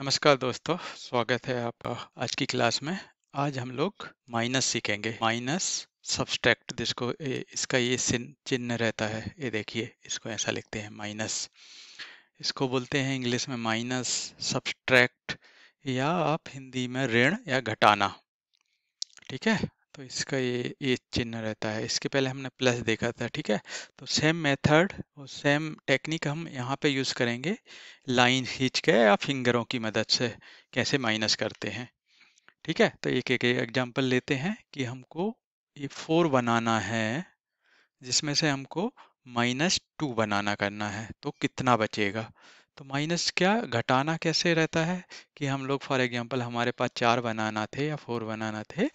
नमस्कार दोस्तों स्वागत है आपका आज की क्लास में आज हम लोग माइनस सीखेंगे माइनस सब्सट्रैक्ट जिसको इसका ये चिन्ह रहता है ये देखिए इसको ऐसा लिखते हैं माइनस इसको बोलते हैं इंग्लिश में माइनस सब्सट्रैक्ट या आप हिंदी में ऋण या घटाना ठीक है तो इसका ये ये चिन्ह रहता है इसके पहले हमने प्लस देखा था ठीक है तो सेम मेथड और सेम टेक्निक हम यहाँ पे यूज़ करेंगे लाइन खींच के या फिंगरों की मदद से कैसे माइनस करते हैं ठीक है तो एक एक एग्जाम्पल लेते हैं कि हमको ये फोर बनाना है जिसमें से हमको माइनस टू बनाना करना है तो कितना बचेगा तो माइनस क्या घटाना कैसे रहता है कि हम लोग फॉर एग्जांपल हमारे पास चार बनाना थे या फोर बनाना थे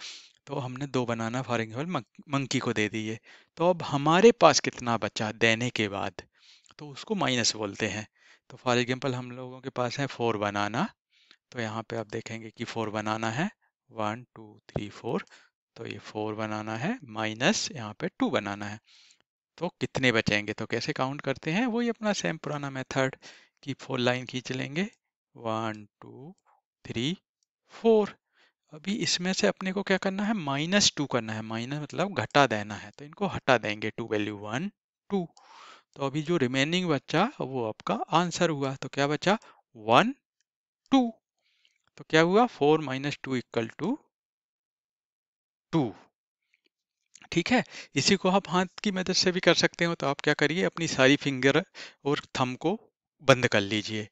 तो हमने दो बनाना फॉर एग्जाम्पल मंकी को दे दिए तो अब हमारे पास कितना बचा देने के बाद तो उसको माइनस बोलते हैं तो फॉर एग्जाम्पल हम लोगों के पास है फोर बनाना तो यहाँ पे आप देखेंगे कि फोर बनाना है वन टू थ्री फोर तो ये फोर बनाना है माइनस यहाँ पे टू बनाना है तो कितने बचेंगे तो कैसे काउंट करते हैं वही अपना सेम पुराना मेथड कि फोर लाइन खींच लेंगे वन टू थ्री फोर अभी इसमें से अपने को क्या करना है माइनस टू करना है माइनस मतलब घटा देना है तो इनको हटा देंगे टू वैल्यू वन टू तो अभी जो रिमेनिंग बच्चा वो आपका आंसर हुआ तो क्या बचा वन टू तो क्या हुआ four minus two equal to two ठीक है इसी को आप हाथ की मदद से भी कर सकते हो तो आप क्या करिए अपनी सारी फिंगर और थम को बंद कर लीजिए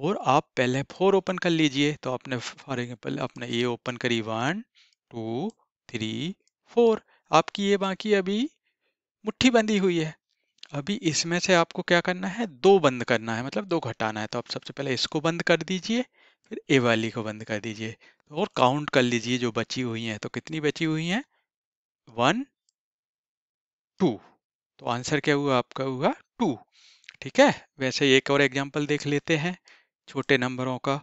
और आप पहले फोर ओपन कर लीजिए तो आपने फॉर एग्जाम्पल आपने ये ओपन करी वन टू थ्री फोर आपकी ये बाकी अभी मुट्ठी बंदी हुई है अभी इसमें से आपको क्या करना है दो बंद करना है मतलब दो घटाना है तो आप सबसे पहले इसको बंद कर दीजिए फिर ए वाली को बंद कर दीजिए और काउंट कर लीजिए जो बची हुई हैं तो कितनी बची हुई हैं वन टू तो आंसर क्या हुआ आपका हुआ टू ठीक है वैसे एक और एग्जाम्पल देख लेते हैं छोटे नंबरों का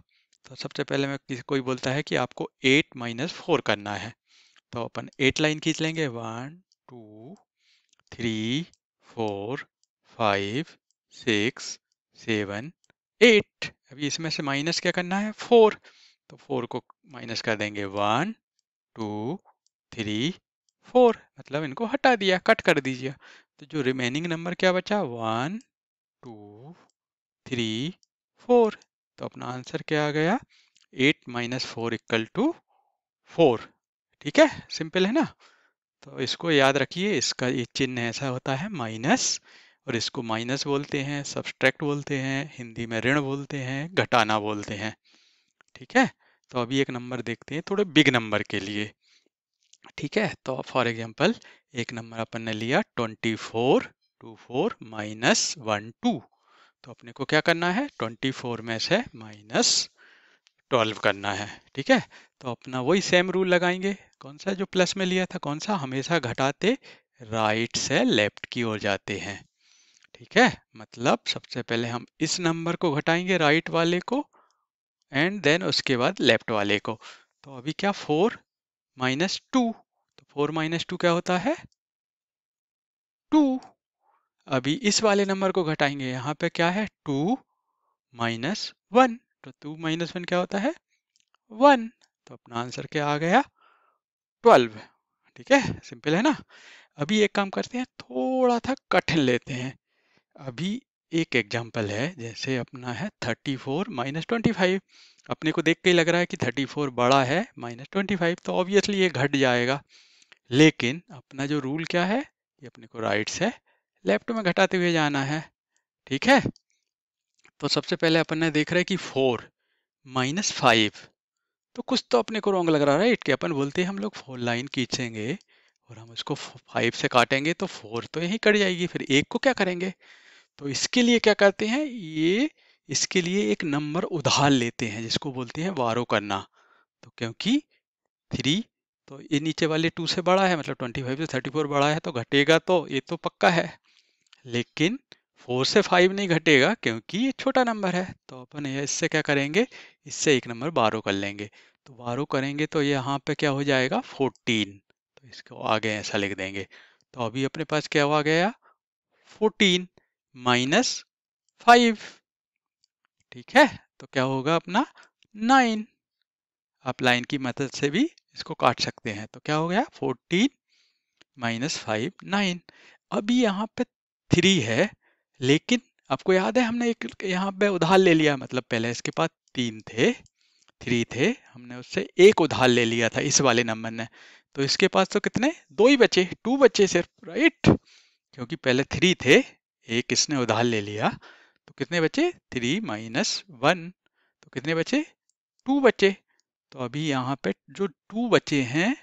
तो सबसे पहले मैं किसी कोई बोलता है कि आपको एट माइनस फोर करना है तो अपन एट लाइन खींच लेंगे one two three four five six seven eight अभी इसमें से माइनस क्या करना है फोर तो फोर को माइनस कर देंगे वन टू थ्री फोर मतलब इनको हटा दिया कट कर दीजिए तो जो रिमेनिंग नंबर क्या बचा वन टू थ्री फोर तो अपना आंसर क्या आ गया eight minus four equal to four ठीक है सिंपल है ना तो इसको याद रखिए इसका ये चिन्ह ऐसा होता है माइनस और इसको माइनस बोलते हैं सब्सट्रैक्ट बोलते हैं हिंदी में ऋण बोलते हैं घटाना बोलते हैं ठीक है तो अभी एक नंबर देखते हैं थोड़े बिग नंबर के लिए ठीक है तो फॉर एग्जांपल एक नंबर अपन ने लिया twenty four two four minus one two तो अपने को क्या करना है 24 में से माइनस 12 करना है ठीक है तो अपना वही सेम रूल लगाएंगे कौन सा जो प्लस में लिया था कौन सा हमेशा घटाते राइट से लेफ्ट की ओर जाते हैं ठीक है मतलब सबसे पहले हम इस नंबर को घटाएंगे राइट वाले को एंड देन उसके बाद लेफ्ट वाले को तो अभी क्या फोर माइनस टू तो फोर माइनस टू क्या होता है टू अभी इस वाले नंबर को घटाएंगे यहाँ पे क्या है टू माइनस वन तो टू माइनस वन क्या होता है वन तो अपना आंसर क्या आ गया ट्वेल्व ठीक है सिंपल है ना अभी एक काम करते हैं थोड़ा सा कठिन लेते हैं अभी एक एग्जाम्पल है जैसे अपना है thirty four minus twenty five अपने को देख के ही लग रहा है कि थर्टी फोर बड़ा है माइनस ट्वेंटी फाइव तो ऑब्वियसली ये घट जाएगा लेकिन अपना जो रूल क्या है ये अपने को राइट्स है लेफ्ट में घटाते हुए जाना है ठीक है तो सबसे पहले अपन ने देख रहा है कि फोर माइनस फाइव तो कुछ तो अपने को रॉन्ग लग रहा है राइट कि अपन बोलते हैं हम लोग फोर लाइन खींचेंगे और हम उसको फाइव से काटेंगे तो फोर तो यहीं कट जाएगी फिर एक को क्या करेंगे तो इसके लिए क्या करते हैं ये इसके लिए एक नंबर उधार लेते हैं जिसको बोलते हैं वारो करना तो क्योंकि थ्री तो ये नीचे वाले टू से बड़ा है मतलब ट्वेंटी फाइव से थर्टी फोर बड़ा है तो घटेगा तो ये तो पक्का है लेकिन फोर से फाइव नहीं घटेगा क्योंकि ये छोटा नंबर है तो अपन ये इससे क्या करेंगे इससे एक नंबर बारह कर लेंगे तो बारो करेंगे तो ये यहाँ पे क्या हो जाएगा फोर्टीन तो इसको आगे ऐसा लिख देंगे तो अभी अपने पास क्या हुआ गया फोर्टीन माइनस फाइव ठीक है तो क्या होगा अपना नाइन आप लाइन की मदद से भी इसको काट सकते हैं तो क्या हो गया फोर्टीन माइनस फाइव नाइन अभी यहाँ पे थ्री है लेकिन आपको याद है हमने एक यहाँ पे उधार ले लिया मतलब पहले इसके पास तीन थे थ्री थे हमने उससे एक उधार ले लिया था इस वाले नंबर ने तो इसके पास तो कितने दो ही बचे टू बचे सिर्फ राइट क्योंकि पहले थ्री थे एक इसने उधार ले लिया तो कितने बचे थ्री माइनस वन तो कितने बचे टू बचे तो अभी यहाँ पे जो टू बचे हैं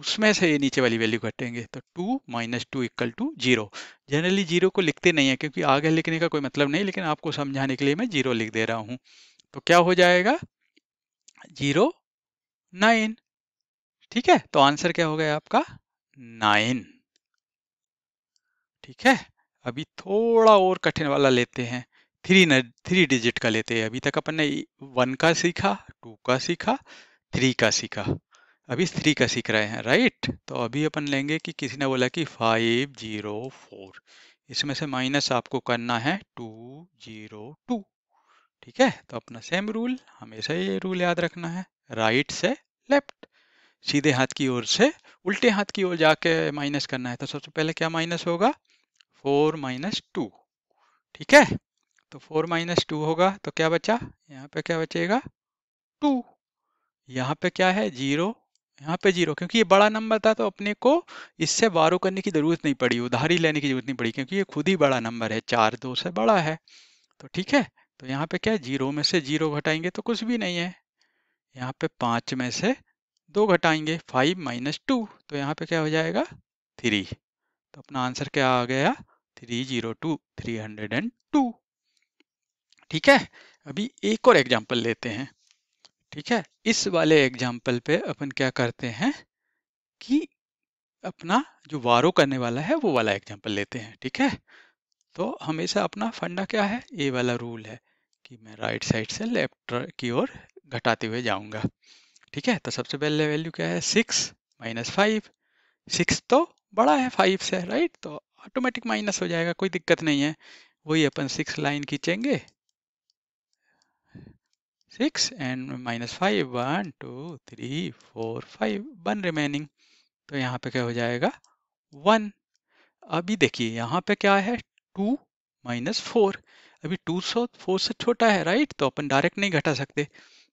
उसमें से ये नीचे वाली वैल्यू घटेंगे तो two minus two equal to zero generally zero को लिखते नहीं है क्योंकि आगे लिखने का कोई मतलब नहीं लेकिन आपको समझाने के लिए मैं जीरो लिख दे रहा हूँ तो क्या हो जाएगा जीरो नाइन ठीक है तो आंसर क्या हो गया आपका नाइन ठीक है अभी थोड़ा और कठिन वाला लेते हैं थ्री न थ्री डिजिट का लेते हैं अभी तक अपन ने वन का सीखा टू का सीखा थ्री का सीखा अभी थ्री का सीख रहे हैं राइट तो अभी अपन लेंगे कि किसी ने बोला कि फाइव जीरो फोर इसमें से माइनस आपको करना है टू जीरो टू ठीक है तो अपना सेम रूल हमेशा ये रूल याद रखना है राइट से लेफ्ट सीधे हाथ की ओर से उल्टे हाथ की ओर जाके माइनस करना है तो सबसे पहले क्या माइनस होगा फोर माइनस टू ठीक है तो फोर माइनस टू होगा तो क्या बचा यहाँ पे क्या बचेगा टू यहाँ पे क्या है जीरो यहाँ पे जीरो क्योंकि ये बड़ा नंबर था तो अपने को इससे बारो करने की जरूरत नहीं पड़ी उधारी लेने की जरूरत नहीं पड़ी क्योंकि ये खुद ही बड़ा नंबर है चार दो से बड़ा है तो ठीक है तो यहाँ पे क्या है जीरो में से जीरो घटाएंगे तो कुछ भी नहीं है यहाँ पे पाँच में से दो घटाएंगे फाइव माइनस टू तो यहाँ पे क्या हो जाएगा थ्री तो अपना आंसर क्या आ गया three zero two three hundred and two ठीक है अभी एक और एग्जाम्पल लेते हैं ठीक है इस वाले एग्जाम्पल पे अपन क्या करते हैं कि अपना जो वारो करने वाला है वो वाला एग्जाम्पल लेते हैं ठीक है तो हमेशा अपना फंडा क्या है ये वाला रूल है कि मैं राइट साइड से लेफ्ट की ओर घटाते हुए जाऊंगा ठीक है तो सबसे पहले वैल्यू क्या है सिक्स माइनस फाइव सिक्स तो बड़ा है फाइव से राइट तो ऑटोमेटिक माइनस हो जाएगा कोई दिक्कत नहीं है वही अपन सिक्स लाइन खींचेंगे six and minus five one two three four five one remaining तो यहाँ पे क्या हो जाएगा वन अभी देखिए यहाँ पे क्या है टू माइनस फोर अभी टू सौ फोर से छोटा है राइट तो अपन डायरेक्ट नहीं घटा सकते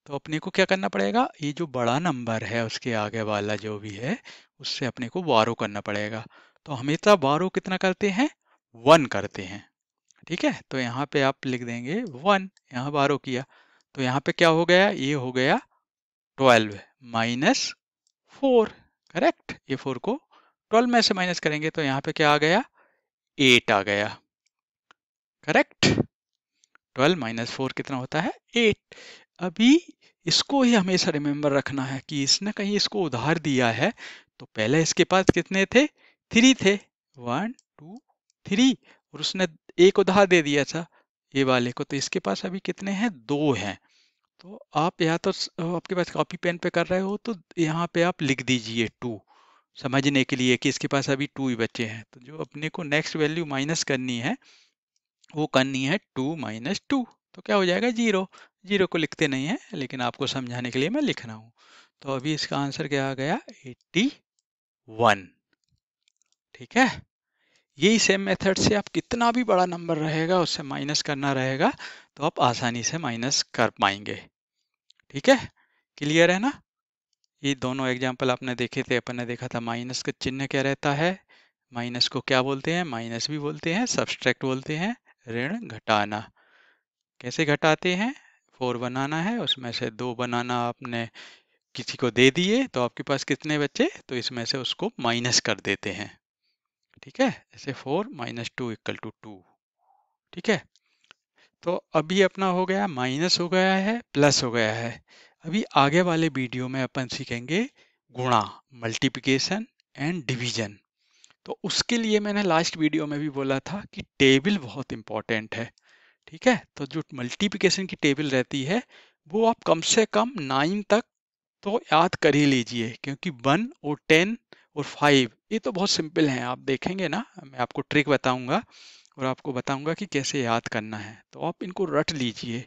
तो अपने को क्या करना पड़ेगा ये जो बड़ा नंबर है उसके आगे वाला जो भी है उससे अपने को बारो करना पड़ेगा तो हमेशा बारो कितना करते हैं वन करते हैं ठीक है तो यहाँ पे आप लिख देंगे वन यहाँ बारो किया तो यहाँ पे क्या हो गया ये हो गया ट्वेल्व माइनस फोर करेक्ट ये फोर को ट्वेल्व में से माइनस करेंगे तो यहाँ पे क्या आ गया एट आ गया करेक्ट ट्वेल्व माइनस फोर कितना होता है एट अभी इसको ही हमेशा रिमेम्बर रखना है कि इसने कहीं इसको उधार दिया है तो पहले इसके पास कितने थे थ्री थे वन टू थ्री और उसने एक उधार दे दिया था ये वाले को तो इसके पास अभी कितने हैं दो हैं तो आप या तो आपके पास कॉपी पेन पे कर रहे हो तो यहाँ पे आप लिख दीजिए टू समझने के लिए कि इसके पास अभी टू ही बचे हैं तो जो अपने को नेक्स्ट वैल्यू माइनस करनी है वो करनी है टू माइनस टू तो क्या हो जाएगा जीरो जीरो को लिखते नहीं है लेकिन आपको समझाने के लिए मैं लिख रहा हूँ तो अभी इसका आंसर क्या आ गया एट्टी वन ठीक है यही सेम मेथड से आप कितना भी बड़ा नंबर रहेगा उससे माइनस करना रहेगा तो आप आसानी से माइनस कर पाएंगे ठीक है क्लियर है ना ये दोनों एग्जाम्पल आपने देखे थे अपन ने देखा था माइनस का चिन्ह क्या रहता है माइनस को क्या बोलते हैं माइनस भी बोलते हैं सब्सट्रैक्ट बोलते हैं ऋण घटाना कैसे घटाते हैं फोर बनाना है उसमें से दो बनाना आपने किसी को दे दिए तो आपके पास कितने बच्चे तो इसमें से उसको माइनस कर देते हैं ठीक है ऐसे four minus two equal to two ठीक है तो अभी अपना हो गया माइनस हो गया है प्लस हो गया है अभी आगे वाले वीडियो में अपन सीखेंगे गुणा मल्टीप्लिकेशन एंड डिवीजन तो उसके लिए मैंने लास्ट वीडियो में भी बोला था कि टेबल बहुत इंपॉर्टेंट है ठीक है तो जो मल्टीप्लिकेशन की टेबल रहती है वो आप कम से कम नाइन तक तो याद कर ही लीजिए क्योंकि वन और टेन और फाइव ये तो बहुत सिंपल हैं आप देखेंगे ना मैं आपको ट्रिक बताऊंगा और आपको बताऊंगा कि कैसे याद करना है तो आप इनको रट लीजिए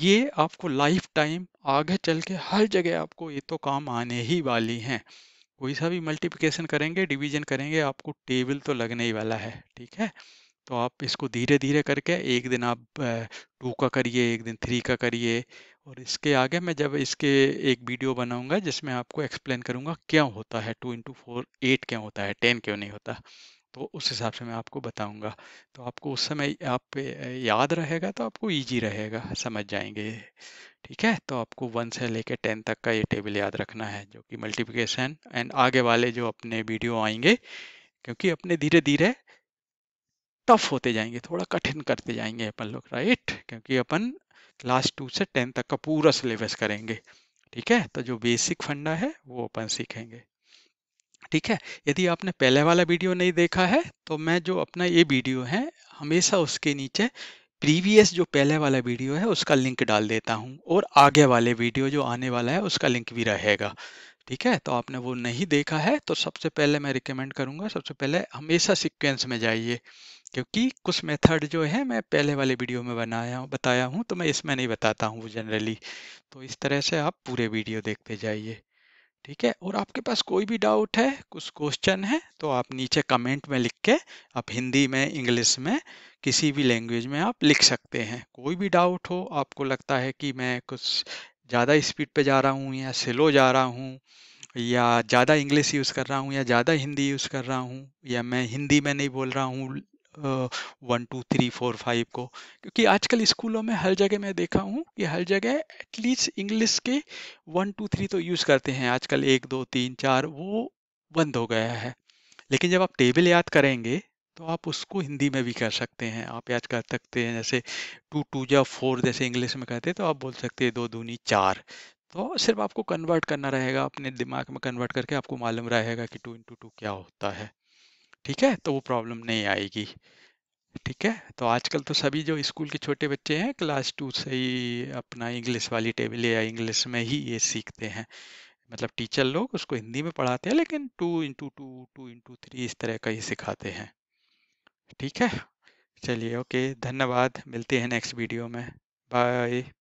ये आपको लाइफ टाइम आगे चल के हर जगह आपको ये तो काम आने ही वाली हैं कोई सा भी मल्टीप्लिकेशन करेंगे डिवीजन करेंगे आपको टेबल तो लगने ही वाला है ठीक है तो आप इसको धीरे धीरे करके एक दिन आप टू का करिए एक दिन थ्री का करिए और इसके आगे मैं जब इसके एक वीडियो बनाऊंगा जिसमें आपको एक्सप्लेन करूंगा क्या होता है टू इंटू फोर एट क्यों होता है टेन क्यों नहीं होता तो उस हिसाब से मैं आपको बताऊंगा तो आपको उस समय आप याद रहेगा तो आपको इजी रहेगा समझ जाएंगे ठीक है तो आपको वन से लेकर टेन तक का ये टेबल याद रखना है जो कि मल्टीप्लिकेशन एंड आगे वाले जो अपने वीडियो आएंगे क्योंकि अपने धीरे धीरे टफ होते जाएंगे थोड़ा कठिन करते जाएंगे अपन लोग राइट क्योंकि अपन क्लास टू से टेन तक का पूरा सिलेबस करेंगे ठीक है तो जो बेसिक फंडा है वो अपन सीखेंगे ठीक है यदि आपने पहले वाला वीडियो नहीं देखा है तो मैं जो अपना ये वीडियो है हमेशा उसके नीचे प्रीवियस जो पहले वाला वीडियो है उसका लिंक डाल देता हूँ और आगे वाले वीडियो जो आने वाला है उसका लिंक भी रहेगा ठीक है तो आपने वो नहीं देखा है तो सबसे पहले मैं रिकमेंड करूँगा सबसे पहले हमेशा सिक्वेंस में जाइए क्योंकि कुछ मेथड जो है मैं पहले वाले वीडियो में बनाया बताया हूँ तो मैं इसमें नहीं बताता हूँ जनरली तो इस तरह से आप पूरे वीडियो देखते जाइए ठीक है और आपके पास कोई भी डाउट है कुछ क्वेश्चन है तो आप नीचे कमेंट में लिख के आप हिंदी में इंग्लिश में किसी भी लैंग्वेज में आप लिख सकते हैं कोई भी डाउट हो आपको लगता है कि मैं कुछ ज़्यादा स्पीड पे जा रहा हूँ या स्लो जा रहा हूँ या ज़्यादा इंग्लिश यूज़ कर रहा हूँ या ज़्यादा हिंदी यूज़ कर रहा हूँ या मैं हिंदी में नहीं बोल रहा हूँ one two three four five को क्योंकि आजकल स्कूलों में हर जगह मैं देखा हूँ कि हर जगह एटलीस्ट इंग्लिश के वन टू थ्री तो यूज़ करते हैं आजकल एक दो तीन चार वो बंद हो गया है लेकिन जब आप टेबल याद करेंगे तो आप उसको हिंदी में भी कर सकते हैं आप याद कर सकते हैं जैसे टू टू या फोर जैसे इंग्लिश में कहते हैं तो आप बोल सकते हैं दो दूनी चार तो सिर्फ आपको कन्वर्ट करना रहेगा अपने दिमाग में कन्वर्ट करके आपको मालूम रहेगा कि टू इंटू टू क्या होता है ठीक है तो वो प्रॉब्लम नहीं आएगी ठीक है तो आजकल तो सभी जो स्कूल के छोटे बच्चे हैं क्लास टू से ही अपना इंग्लिश वाली टेबल या इंग्लिश में ही ये सीखते हैं मतलब टीचर लोग उसको हिंदी में पढ़ाते हैं लेकिन two into two two into three इस तरह का ही सिखाते हैं ठीक है चलिए ओके धन्यवाद मिलते हैं नेक्स्ट वीडियो में बाय